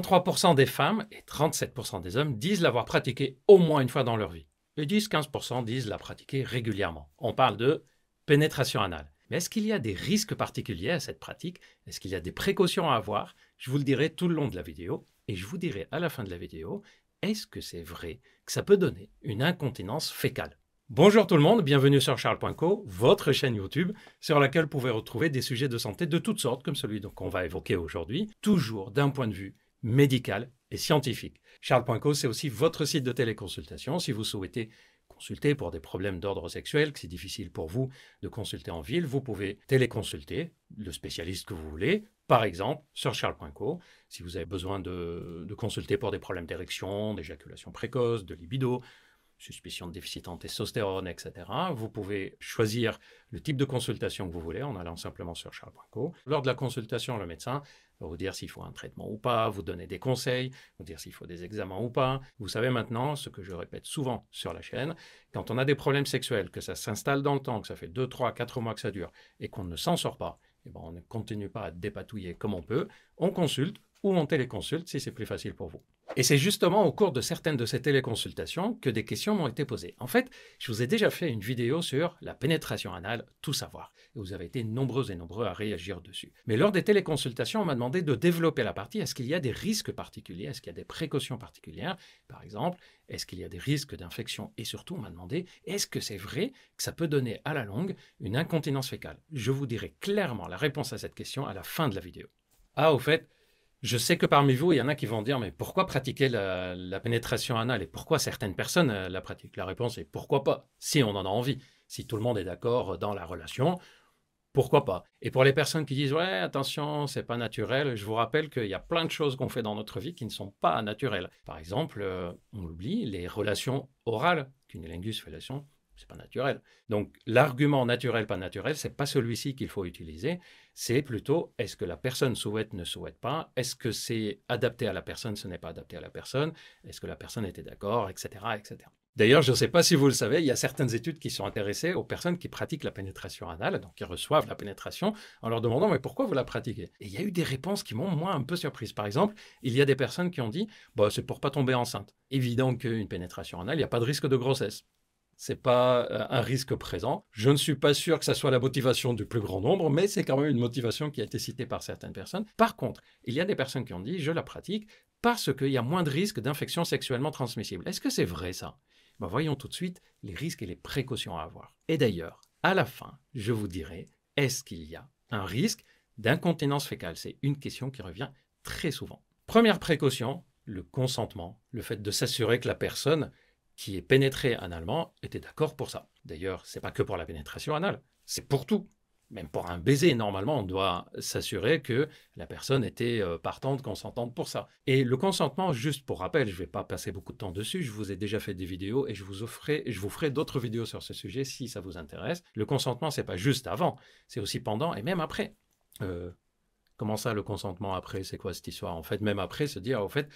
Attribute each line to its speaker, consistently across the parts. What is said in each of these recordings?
Speaker 1: 33% des femmes et 37% des hommes disent l'avoir pratiqué au moins une fois dans leur vie. Et 10-15% disent la pratiquer régulièrement. On parle de pénétration anale. Mais est-ce qu'il y a des risques particuliers à cette pratique Est-ce qu'il y a des précautions à avoir Je vous le dirai tout le long de la vidéo et je vous dirai à la fin de la vidéo est-ce que c'est vrai que ça peut donner une incontinence fécale Bonjour tout le monde, bienvenue sur charles.co, votre chaîne YouTube sur laquelle vous pouvez retrouver des sujets de santé de toutes sortes comme celui qu'on va évoquer aujourd'hui, toujours d'un point de vue médical et scientifique. Charles.co, c'est aussi votre site de téléconsultation si vous souhaitez consulter pour des problèmes d'ordre sexuel, que c'est difficile pour vous de consulter en ville, vous pouvez téléconsulter le spécialiste que vous voulez, par exemple sur Charles.co, si vous avez besoin de consulter pour des problèmes d'érection, d'éjaculation précoce, de libido, suspicion de déficit en testostérone, etc. Vous pouvez choisir le type de consultation que vous voulez en allant simplement sur Charles Lors de la consultation, le médecin va vous dire s'il faut un traitement ou pas, vous donner des conseils, vous dire s'il faut des examens ou pas. Vous savez maintenant, ce que je répète souvent sur la chaîne, quand on a des problèmes sexuels, que ça s'installe dans le temps, que ça fait 2, 3, 4 mois que ça dure et qu'on ne s'en sort pas, et eh ben on ne continue pas à dépatouiller comme on peut, on consulte ou on téléconsulte si c'est plus facile pour vous. Et c'est justement au cours de certaines de ces téléconsultations que des questions m'ont été posées. En fait, je vous ai déjà fait une vidéo sur la pénétration anale, tout savoir. Et vous avez été nombreux et nombreux à réagir dessus. Mais lors des téléconsultations, on m'a demandé de développer la partie. Est-ce qu'il y a des risques particuliers Est-ce qu'il y a des précautions particulières Par exemple, est-ce qu'il y a des risques d'infection Et surtout, on m'a demandé, est-ce que c'est vrai que ça peut donner à la longue une incontinence fécale Je vous dirai clairement la réponse à cette question à la fin de la vidéo. Ah, au fait, je sais que parmi vous, il y en a qui vont dire, mais pourquoi pratiquer la, pénétration anale et pourquoi certaines personnes euh, la pratiquent La réponse est pourquoi pas, si on en a envie, si tout le monde est d'accord dans la relation, pourquoi pas Et pour les personnes qui disent, ouais, attention, c'est pas naturel, je vous rappelle qu'il y a plein de choses qu'on fait dans notre vie qui ne sont pas naturelles. Par exemple, euh, on oublie les relations orales, qu'une qu'une fellation, c'est pas naturel. Donc l'argument naturel pas naturel, c'est pas celui-ci qu'il faut utiliser, c'est plutôt est-ce que la personne souhaite ne souhaite pas, est-ce que c'est adapté à la personne, ce n'est pas adapté à la personne, est-ce que la personne était d'accord, etc., etc. D'ailleurs, je ne sais pas si vous le savez, il y a certaines études qui sont intéressées aux personnes qui pratiquent la pénétration anale, donc qui reçoivent la pénétration, en leur demandant mais pourquoi vous la pratiquez Et il y a eu des réponses qui m'ont moins un peu surprise. Par exemple, il y a des personnes qui ont dit bah c'est pour pas tomber enceinte. Évident qu'une pénétration anale, il n'y a pas de risque de grossesse n'est pas euh, un risque présent. Je ne suis pas sûr que ça soit la motivation du plus grand nombre, mais c'est quand même une motivation qui a été citée par certaines personnes. Par contre, il y a des personnes qui ont dit je la pratique parce qu'il y a moins de risques d'infection sexuellement transmissible. Est-ce que c'est vrai ça ben, Voyons tout de suite les risques et les précautions à avoir. Et d'ailleurs, à la fin, je vous dirai est-ce qu'il y a un risque d'incontinence fécale C'est une question qui revient très souvent. Première précaution, le consentement, le fait de s'assurer que la personne qui est pénétré analement était d'accord pour ça. D'ailleurs, c'est pas que pour la pénétration anale, c'est pour tout. Même pour un baiser, normalement, on doit s'assurer que la personne était euh, partante, consentante pour ça. Et le consentement, juste pour rappel, je ne vais pas passer beaucoup de temps dessus, je vous ai déjà fait des vidéos et je vous, offrais, je vous ferai d'autres vidéos sur ce sujet si ça vous intéresse. Le consentement, c'est pas juste avant, c'est aussi pendant et même après. Euh, comment ça, le consentement après C'est quoi cette histoire En fait, même après, se dire, en fait,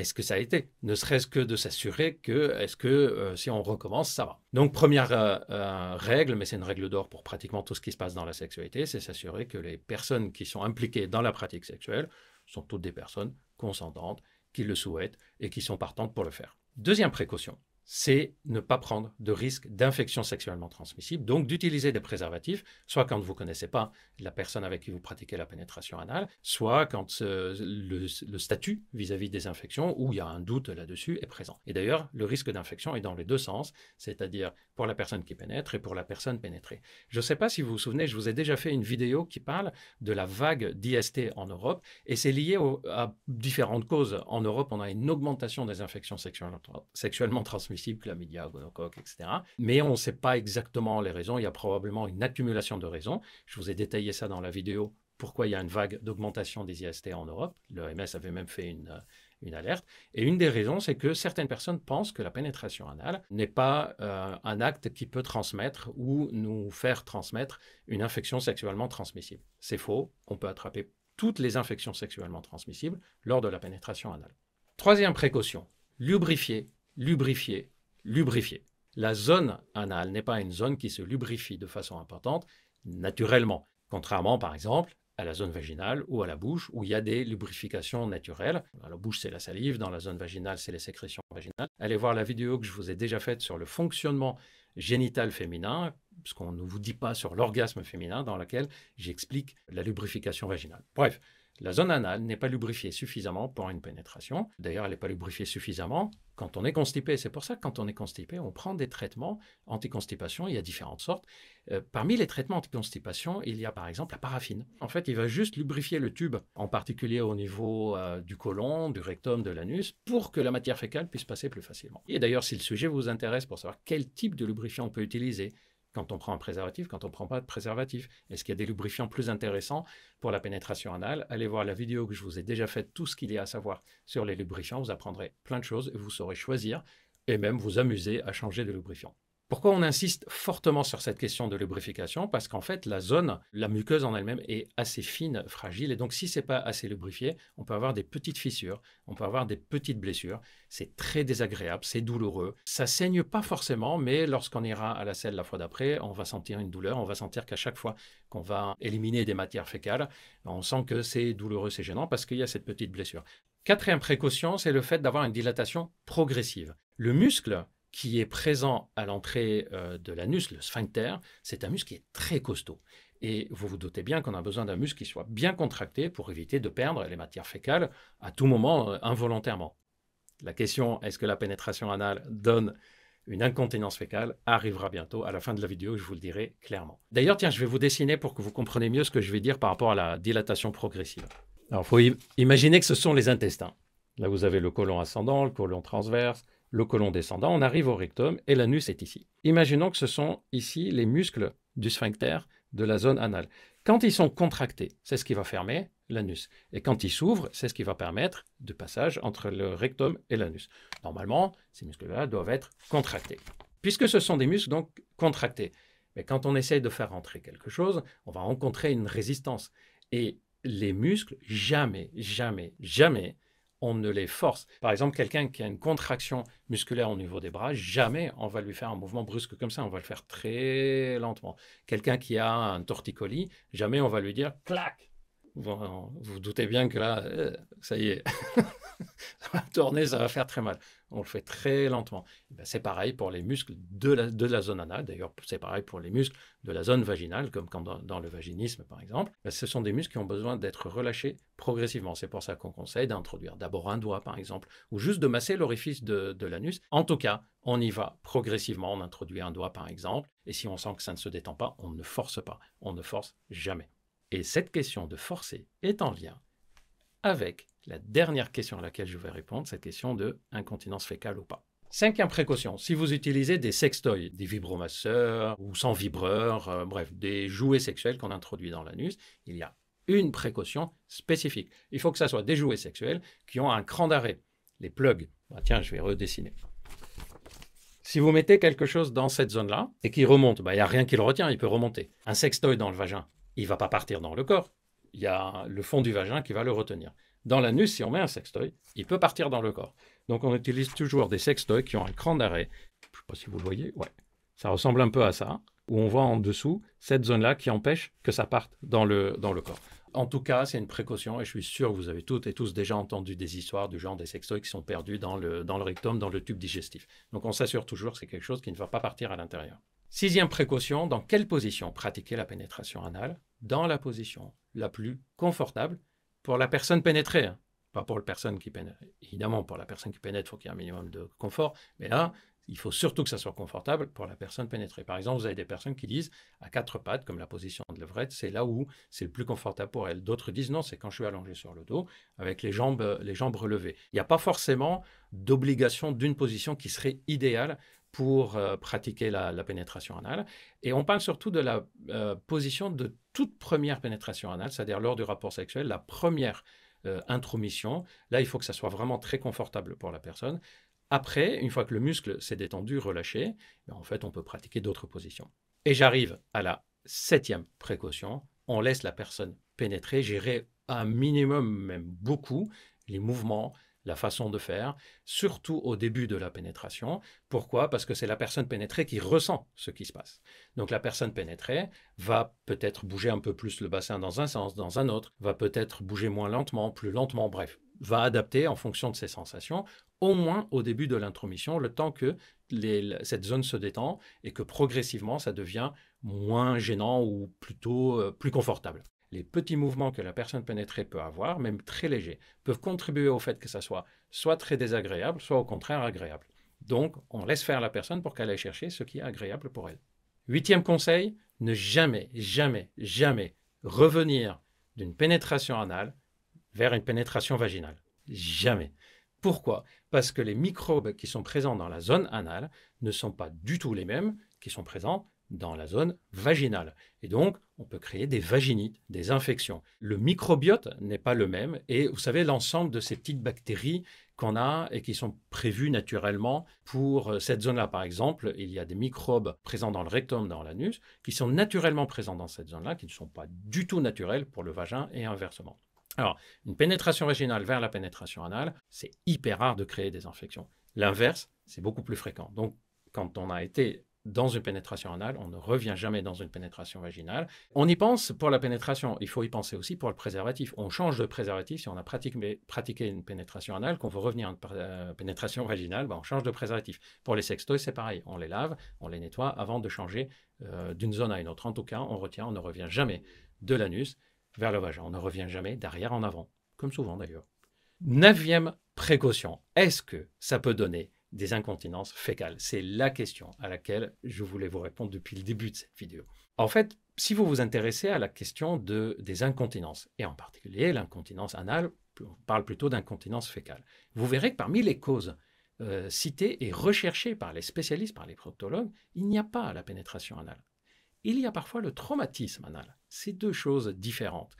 Speaker 1: est-ce que ça a été Ne serait-ce que de s'assurer que, est-ce que euh, si on recommence, ça va Donc, première euh, euh, règle, mais c'est une règle d'or pour pratiquement tout ce qui se passe dans la sexualité, c'est s'assurer que les personnes qui sont impliquées dans la pratique sexuelle sont toutes des personnes consentantes, qui le souhaitent et qui sont partantes pour le faire. Deuxième précaution, c'est ne pas prendre de risque d'infection sexuellement transmissible, donc d'utiliser des préservatifs, soit quand vous ne connaissez pas la personne avec qui vous pratiquez la pénétration anale, soit quand euh, le, statut vis-à-vis des infections, où il y a un doute là-dessus, est présent. Et d'ailleurs, le risque d'infection est dans les deux sens, c'est-à-dire pour la personne qui pénètre et pour la personne pénétrée. Je ne sais pas si vous vous souvenez, je vous ai déjà fait une vidéo qui parle de la vague d'IST en Europe, et c'est lié à différentes causes. En Europe, on a une augmentation des infections sexuellement transmissibles possible, média, gonocoque, etc. Mais on ne sait pas exactement les raisons. Il y a probablement une accumulation de raisons. Je vous ai détaillé ça dans la vidéo. Pourquoi il y a une vague d'augmentation des IST en Europe Le MS avait même fait une, euh, une alerte. Et une des raisons, c'est que certaines personnes pensent que la pénétration anale n'est pas euh, un acte qui peut transmettre ou nous faire transmettre une infection sexuellement transmissible. C'est faux, on peut attraper toutes les infections sexuellement transmissibles lors de la pénétration anale. Troisième précaution, lubrifier lubrifier, lubrifier. La zone anale n'est pas une zone qui se lubrifie de façon importante naturellement, contrairement par exemple à la zone vaginale ou à la bouche où il y a des lubrifications naturelles. la bouche, c'est la salive, dans la zone vaginale, c'est les sécrétions vaginales. Allez voir la vidéo que je vous ai déjà faite sur le fonctionnement génital féminin, ce qu'on ne vous dit pas sur l'orgasme féminin, dans laquelle j'explique la lubrification vaginale. Bref, la zone anale n'est pas lubrifiée suffisamment pour une pénétration. D'ailleurs, elle n'est pas lubrifiée suffisamment quand on est constipé. C'est pour ça que quand on est constipé, on prend des traitements anticonstipation. Il y a différentes sortes. Euh, parmi les traitements anticonstipation, il y a par exemple la paraffine. En fait, il va juste lubrifier le tube, en particulier au niveau euh, du côlon, du rectum, de l'anus, pour que la matière fécale puisse passer plus facilement. Et d'ailleurs, si le sujet vous intéresse pour savoir quel type de lubrifiant on peut utiliser, quand on prend un préservatif, quand on ne prend pas de préservatif. Est-ce qu'il y a des lubrifiants plus intéressants pour la pénétration anale Allez voir la vidéo que je vous ai déjà faite, tout ce qu'il y a à savoir sur les lubrifiants. Vous apprendrez plein de choses et vous saurez choisir et même vous amuser à changer de lubrifiant. Pourquoi on insiste fortement sur cette question de lubrification Parce qu'en fait, la zone, la muqueuse en elle-même est assez fine, fragile, et donc si c'est pas assez lubrifié, on peut avoir des petites fissures, on peut avoir des petites blessures. C'est très désagréable, c'est douloureux. Ça saigne pas forcément, mais lorsqu'on ira à la selle la fois d'après, on va sentir une douleur, on va sentir qu'à chaque fois qu'on va éliminer des matières fécales, on sent que c'est douloureux, c'est gênant parce qu'il y a cette petite blessure. Quatrième précaution, c'est le fait d'avoir une dilatation progressive. Le muscle qui est présent à l'entrée euh, de l'anus, le sphincter, c'est un muscle qui est très costaud. Et vous vous doutez bien qu'on a besoin d'un muscle qui soit bien contracté pour éviter de perdre les matières fécales à tout moment euh, involontairement. La question est-ce que la pénétration anale donne une incontinence fécale arrivera bientôt. À la fin de la vidéo, je vous le dirai clairement. D'ailleurs, tiens, je vais vous dessiner pour que vous compreniez mieux ce que je vais dire par rapport à la dilatation progressive. Alors, il faut imaginer que ce sont les intestins. Là, vous avez le côlon ascendant, le côlon transverse, le colon descendant, on arrive au rectum et l'anus est ici. Imaginons que ce sont ici les muscles du sphincter de la zone anale. Quand ils sont contractés, c'est ce qui va fermer l'anus. Et quand ils s'ouvrent, c'est ce qui va permettre de passage entre le rectum et l'anus. Normalement, ces muscles-là doivent être contractés. Puisque ce sont des muscles donc contractés, mais quand on essaye de faire entrer quelque chose, on va rencontrer une résistance. Et les muscles, jamais, jamais, jamais on ne les force. Par exemple, quelqu'un qui a une contraction musculaire au niveau des bras, jamais on va lui faire un mouvement brusque comme ça, on va le faire très lentement. Quelqu'un qui a un torticolis, jamais on va lui dire clac, vous, vous doutez bien que là, euh, ça y est, ça va tourner, ça va faire très mal. On le fait très lentement. Eh ben, c'est pareil pour les muscles de la, zone anale. D'ailleurs, c'est pareil pour les muscles de la zone vaginale, comme dans, le vaginisme, par exemple. Ben, ce sont des muscles qui ont besoin d'être relâchés progressivement. C'est pour ça qu'on conseille d'introduire d'abord un doigt, par exemple, ou juste de masser l'orifice de l'anus. En tout cas, on y va progressivement. On introduit un doigt, par exemple. Et si on sent que ça ne se détend pas, on ne force pas. On ne force jamais. Et cette question de forcer est en lien avec la dernière question à laquelle je vais répondre, cette question de incontinence fécale ou pas. Cinquième précaution, si vous utilisez des sextoys, des vibromasseurs ou sans vibreur, euh, bref, des jouets sexuels qu'on introduit dans l'anus, il y a une précaution spécifique. Il faut que ça soit des jouets sexuels qui ont un cran d'arrêt, les plugs. Ah, tiens, je vais redessiner. Si vous mettez quelque chose dans cette zone-là et qui remonte, bah, il n'y a rien qui le retient, il peut remonter. Un sextoy dans le vagin, il ne va pas partir dans le corps. Il y a le fond du vagin qui va le retenir. Dans l'anus, si on met un sextoy, il peut partir dans le corps. Donc on utilise toujours des sextoys qui ont un cran d'arrêt. Je ne sais pas si vous le voyez, Ça ressemble un peu à ça, où on voit en dessous cette zone-là qui empêche que ça parte dans le, corps. En tout cas, c'est une précaution et je suis sûr que vous avez toutes et tous déjà entendu des histoires du genre des sextoys qui sont perdus dans le, dans le rectum, dans le tube digestif. Donc on s'assure toujours que c'est quelque chose qui ne va pas partir à l'intérieur. Sixième précaution, dans quelle position pratiquer la pénétration anale Dans la position la plus confortable pour la personne pénétrée. Hein. Pas pour la personne qui pénètre. Évidemment, pour la personne qui pénètre, il faut qu'il y ait un minimum de confort. Mais là, il faut surtout que ça soit confortable pour la personne pénétrée. Par exemple, vous avez des personnes qui disent à quatre pattes, comme la position de levrette, c'est là où c'est le plus confortable pour elles. D'autres disent non, c'est quand je suis allongé sur le dos avec les jambes, les jambes relevées. Il n'y a pas forcément d'obligation d'une position qui serait idéale pour euh, pratiquer la, pénétration anale. Et on parle surtout de la euh, position de toute première pénétration anale, c'est-à-dire lors du rapport sexuel, la première euh, intromission. Là, il faut que ça soit vraiment très confortable pour la personne. Après, une fois que le muscle s'est détendu, relâché, ben, en fait, on peut pratiquer d'autres positions. Et j'arrive à la septième précaution. On laisse la personne pénétrer, gérer un minimum, même beaucoup, les mouvements, la façon de faire, surtout au début de la pénétration. Pourquoi Parce que c'est la personne pénétrée qui ressent ce qui se passe. Donc la personne pénétrée va peut-être bouger un peu plus le bassin dans un sens, dans un autre, va peut-être bouger moins lentement, plus lentement, bref, va adapter en fonction de ses sensations, au moins au début de l'intromission, le temps que cette zone se détend et que progressivement ça devient moins gênant ou plutôt euh, plus confortable les petits mouvements que la personne pénétrée peut avoir, même très légers, peuvent contribuer au fait que ça soit soit très désagréable, soit au contraire agréable. Donc, on laisse faire la personne pour qu'elle aille chercher ce qui est agréable pour elle. Huitième conseil, ne jamais, jamais, jamais revenir d'une pénétration anale vers une pénétration vaginale. Jamais. Pourquoi Parce que les microbes qui sont présents dans la zone anale ne sont pas du tout les mêmes qui sont présents dans la zone vaginale. Et donc, on peut créer des vaginites, des infections. Le microbiote n'est pas le même. Et vous savez, l'ensemble de ces petites bactéries qu'on a et qui sont prévues naturellement pour euh, cette zone-là. Par exemple, il y a des microbes présents dans le rectum, dans l'anus, qui sont naturellement présents dans cette zone-là, qui ne sont pas du tout naturels pour le vagin et inversement. Alors, une pénétration vaginale vers la pénétration anale, c'est hyper rare de créer des infections. L'inverse, c'est beaucoup plus fréquent. Donc, quand on a été dans une pénétration anale, on ne revient jamais dans une pénétration vaginale. On y pense pour la pénétration, il faut y penser aussi pour le préservatif. On change de préservatif si on a pratiqué, une pénétration anale, qu'on veut revenir à une euh, pénétration vaginale, ben, on change de préservatif. Pour les sextoys, c'est pareil, on les lave, on les nettoie avant de changer euh, d'une zone à une autre. En tout cas, on retient, on ne revient jamais de l'anus vers le vagin, on ne revient jamais d'arrière en avant, comme souvent d'ailleurs. Neuvième précaution, est-ce que ça peut donner des incontinences fécales C'est la question à laquelle je voulais vous répondre depuis le début de cette vidéo. En fait, si vous vous intéressez à la question de, des incontinences, et en particulier l'incontinence anale, on parle plutôt d'incontinence fécale, vous verrez que parmi les causes euh, citées et recherchées par les spécialistes, par les proctologues, il n'y a pas la pénétration anale. Il y a parfois le traumatisme anal. C'est deux choses différentes.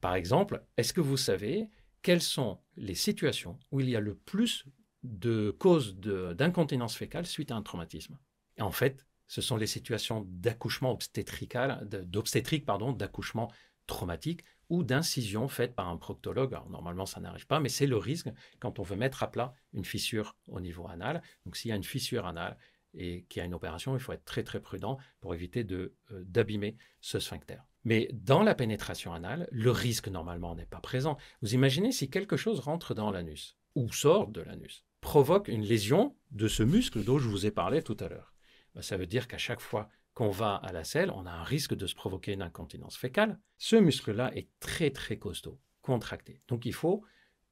Speaker 1: Par exemple, est-ce que vous savez quelles sont les situations où il y a le plus de cause d'incontinence fécale suite à un traumatisme. en fait, ce sont les situations d'accouchement obstétrical, d'obstétrique, d'accouchement traumatique ou d'incision faite par un proctologue. normalement, ça n'arrive pas, mais c'est le risque quand on veut mettre à plat une fissure au niveau anal. Donc, s'il y a une fissure anale et qu'il y a une opération, il faut être très très prudent pour éviter euh, d'abîmer ce sphincter. Mais dans la pénétration anale, le risque normalement n'est pas présent. Vous imaginez si quelque chose rentre dans l'anus ou sort de l'anus provoque une lésion de ce muscle dont je vous ai parlé tout à l'heure. Ben, ça veut dire qu'à chaque fois qu'on va à la selle, on a un risque de se provoquer une incontinence fécale. Ce muscle-là est très très costaud, contracté. Donc il faut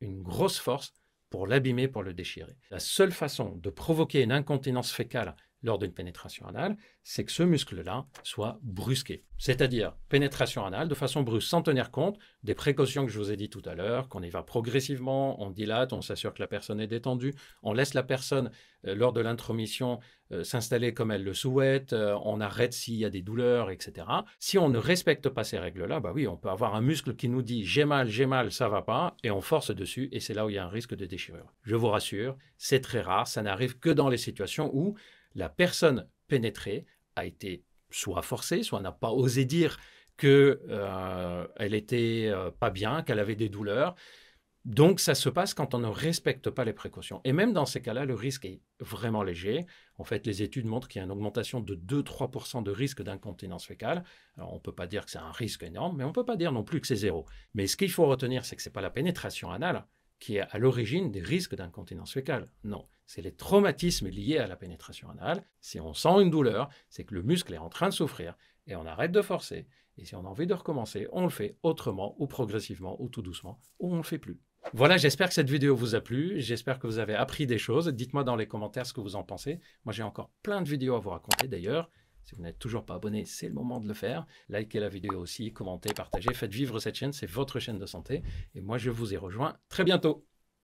Speaker 1: une grosse force pour l'abîmer, pour le déchirer. La seule façon de provoquer une incontinence fécale lors d'une pénétration anale, c'est que ce muscle-là soit brusqué. C'est-à-dire pénétration anale de façon brusque, sans tenir compte des précautions que je vous ai dit tout à l'heure, qu'on y va progressivement, on dilate, on s'assure que la personne est détendue, on laisse la personne euh, lors de l'intromission euh, s'installer comme elle le souhaite, euh, on arrête s'il y a des douleurs, etc. Si on ne respecte pas ces règles-là, bah oui, on peut avoir un muscle qui nous dit j'ai mal, j'ai mal, ça va pas, et on force dessus, et c'est là où il y a un risque de déchirure. Je vous rassure, c'est très rare, ça n'arrive que dans les situations où la personne pénétrée a été soit forcée, soit n'a pas osé dire qu'elle euh, était euh, pas bien, qu'elle avait des douleurs. Donc ça se passe quand on ne respecte pas les précautions. Et même dans ces cas-là, le risque est vraiment léger. En fait, les études montrent qu'il y a une augmentation de 2-3% de risque d'incontinence fécale. Alors on ne peut pas dire que c'est un risque énorme, mais on ne peut pas dire non plus que c'est zéro. Mais ce qu'il faut retenir, c'est que ce n'est pas la pénétration anale qui est à l'origine des risques d'incontinence fécale. Non c'est les traumatismes liés à la pénétration anale. Si on sent une douleur, c'est que le muscle est en train de souffrir et on arrête de forcer. Et si on a envie de recommencer, on le fait autrement ou progressivement ou tout doucement ou on ne le fait plus. Voilà, j'espère que cette vidéo vous a plu, j'espère que vous avez appris des choses. Dites-moi dans les commentaires ce que vous en pensez. Moi j'ai encore plein de vidéos à vous raconter d'ailleurs. Si vous n'êtes toujours pas abonné, c'est le moment de le faire. Likez la vidéo aussi, commentez, partagez, faites vivre cette chaîne, c'est votre chaîne de santé. Et moi, je vous ai rejoins très bientôt.